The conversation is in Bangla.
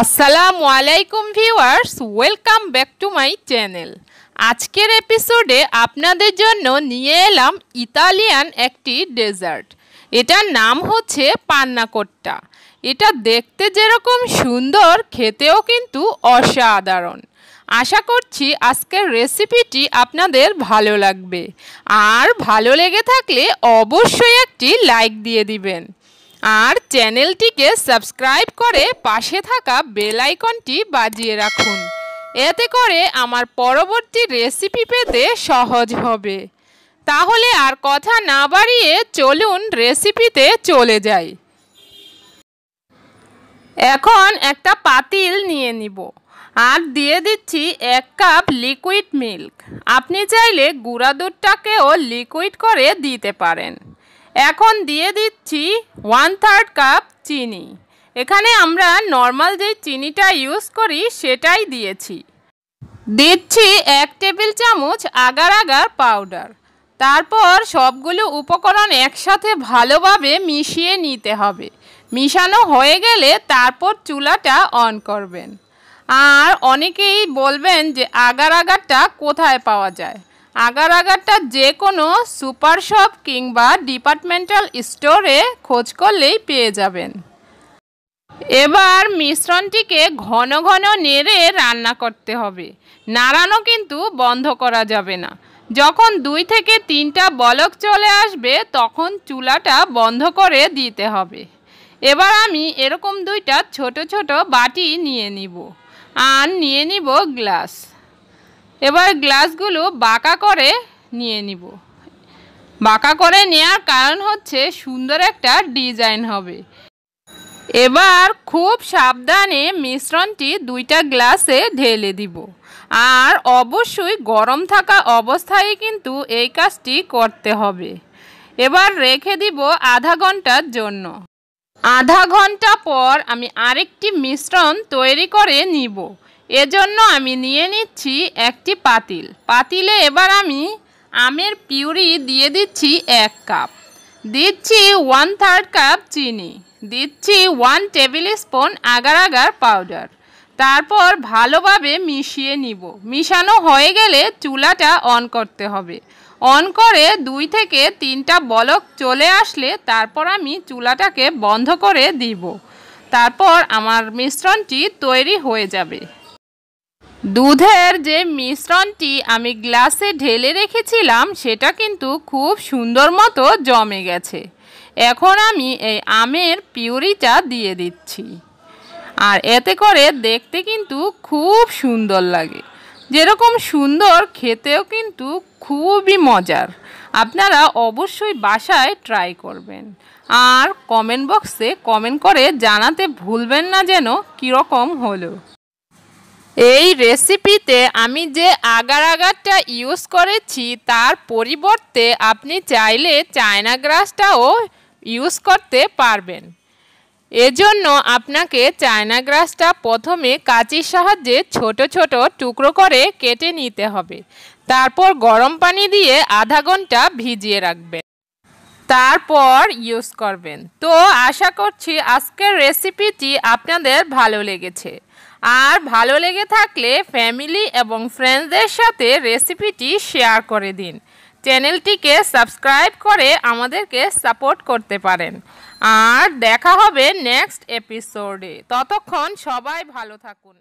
আসসালামু আলাইকুম viewers welcome back to my channel আজকের এপিসোডে আপনাদের জন্য নিয়ে এলাম ইতালিয়ান একটি ডেজার্ট এটার নাম হচ্ছে পান্নাকোট্টা এটা দেখতে যেরকম সুন্দর খেতেও কিন্তু অসাধারণ আশা করছি আজকের রেসিপিটি আপনাদের ভালো লাগবে আর ভালো লেগে থাকলে অবশ্যই একটি লাইক দিয়ে দিবেন আর চ্যানেলটিকে সাবস্ক্রাইব করে পাশে থাকা বেল আইকনটি বাজিয়ে রাখুন এতে করে আমার পরবর্তী রেসিপি পেতে সহজ হবে তাহলে আর কথা না বাড়িয়ে চলুন রেসিপিতে চলে যাই এখন একটা পাতিল নিয়ে নিব আর দিয়ে দিচ্ছি এক কাপ লিকুইড মিল্ক আপনি চাইলে গুঁড়া দুধটাকেও লিকুইড করে দিতে পারেন এখন দিয়ে দিচ্ছি ওয়ান থার্ড কাপ চিনি এখানে আমরা নর্মাল যে চিনিটা ইউজ করি সেটাই দিয়েছি দিচ্ছি এক টেবিল চামচ আগার আগার পাউডার তারপর সবগুলো উপকরণ একসাথে ভালোভাবে মিশিয়ে নিতে হবে মিশানো হয়ে গেলে তারপর চুলাটা অন করবেন আর অনেকেই বলবেন যে আগার আগারটা কোথায় পাওয়া যায় আগার আগারটা যে কোনো সুপার শপ কিংবা ডিপার্টমেন্টাল স্টোরে খোঁজ করলেই পেয়ে যাবেন এবার মিশ্রণটিকে ঘন ঘন নেড়ে রান্না করতে হবে নাড়ানো কিন্তু বন্ধ করা যাবে না যখন দুই থেকে তিনটা বলক চলে আসবে তখন চুলাটা বন্ধ করে দিতে হবে এবার আমি এরকম দুইটা ছোট ছোট বাটি নিয়ে নিব আর নিয়ে নিব গ্লাস এবার গ্লাসগুলো বাঁকা করে নিয়ে নিব বাঁকা করে নেওয়ার কারণ হচ্ছে সুন্দর একটা ডিজাইন হবে এবার খুব সাবধানে মিশ্রণটি দুইটা গ্লাসে ঢেলে দিব আর অবশ্যই গরম থাকা অবস্থায় কিন্তু এই কাজটি করতে হবে এবার রেখে দিব আধা ঘন্টার জন্য আধা ঘন্টা পর আমি আরেকটি মিশ্রণ তৈরি করে নিব এজন্য আমি নিয়ে নিচ্ছি একটি পাতিল পাতিলে এবার আমি আমের পিউরি দিয়ে দিচ্ছি এক কাপ দিচ্ছি ওয়ান থার্ড কাপ চিনি দিচ্ছি one tablespoon agar agar powder তারপর ভালোভাবে মিশিয়ে নিব মিশানো হয়ে গেলে চুলাটা অন করতে হবে অন করে দুই থেকে তিনটা বলক চলে আসলে তারপর আমি চুলাটাকে বন্ধ করে দিব তারপর আমার মিশ্রণটি তৈরি হয়ে যাবে দুধের যে মিশ্রণটি আমি গ্লাসে ঢেলে রেখেছিলাম সেটা কিন্তু খুব সুন্দর মতো জমে গেছে এখন আমি এই আমের পিউরিটা দিয়ে দিচ্ছি আর এতে করে দেখতে কিন্তু খুব সুন্দর লাগে যেরকম সুন্দর খেতেও কিন্তু খুবই মজার আপনারা অবশ্যই বাসায় ট্রাই করবেন আর কমেন্ট বক্সে কমেন্ট করে জানাতে ভুলবেন না যেন কীরকম হলো এই রেসিপিতে আমি যে আগার আগারটা ইউজ করেছি তার পরিবর্তে আপনি চাইলে চায়না গ্রাসটাও ইউজ করতে পারবেন এজন্য আপনাকে চায়না গ্রাসটা প্রথমে কাঁচির সাহায্যে ছোট ছোট টুকরো করে কেটে নিতে হবে তারপর গরম পানি দিয়ে আধা ঘন্টা ভিজিয়ে রাখবেন তারপর ইউজ করবেন তো আশা করছি আজকের রেসিপিটি আপনাদের ভালো লেগেছে আর ভালো লেগে থাকলে ফ্যামিলি এবং ফ্রেন্ডসদের সাথে রেসিপিটি শেয়ার করে দিন চ্যানেলটিকে সাবস্ক্রাইব করে আমাদেরকে সাপোর্ট করতে পারেন আর দেখা হবে নেক্সট এপিসোডে ততক্ষণ সবাই ভালো থাকুন